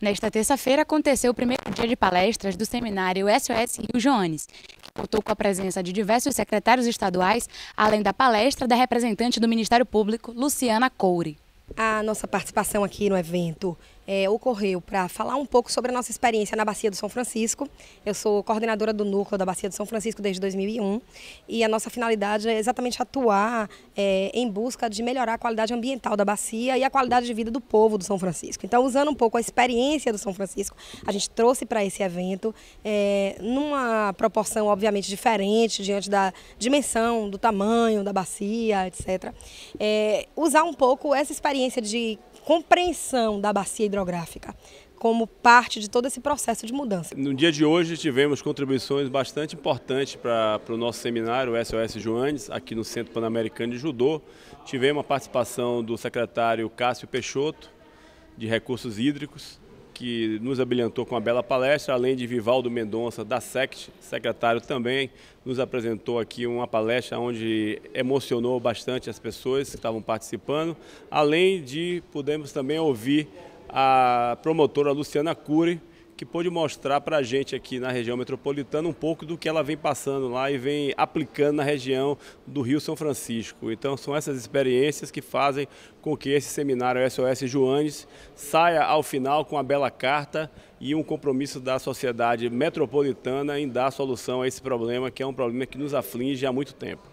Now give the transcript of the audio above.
Nesta terça-feira aconteceu o primeiro dia de palestras do seminário SOS Rio Joanes, que contou com a presença de diversos secretários estaduais, além da palestra da representante do Ministério Público, Luciana Coure. A nossa participação aqui no evento é, ocorreu para falar um pouco sobre a nossa experiência na Bacia do São Francisco. Eu sou coordenadora do núcleo da Bacia do São Francisco desde 2001 e a nossa finalidade é exatamente atuar é, em busca de melhorar a qualidade ambiental da bacia e a qualidade de vida do povo do São Francisco. Então, usando um pouco a experiência do São Francisco, a gente trouxe para esse evento é, numa proporção obviamente diferente diante da dimensão, do tamanho da bacia, etc. É, usar um pouco essa experiência de compreensão da bacia hidrográfica hidrográfica como parte de todo esse processo de mudança. No dia de hoje tivemos contribuições bastante importantes para o nosso seminário SOS Joanes, aqui no Centro Pan-Americano de Judô. Tivemos a participação do secretário Cássio Peixoto, de Recursos Hídricos, que nos habilitou com uma bela palestra, além de Vivaldo Mendonça, da SECT, secretário também, nos apresentou aqui uma palestra onde emocionou bastante as pessoas que estavam participando, além de pudemos também ouvir a promotora Luciana Cury, que pôde mostrar para a gente aqui na região metropolitana um pouco do que ela vem passando lá e vem aplicando na região do Rio São Francisco. Então são essas experiências que fazem com que esse seminário SOS Joanes saia ao final com a bela carta e um compromisso da sociedade metropolitana em dar solução a esse problema, que é um problema que nos aflige há muito tempo.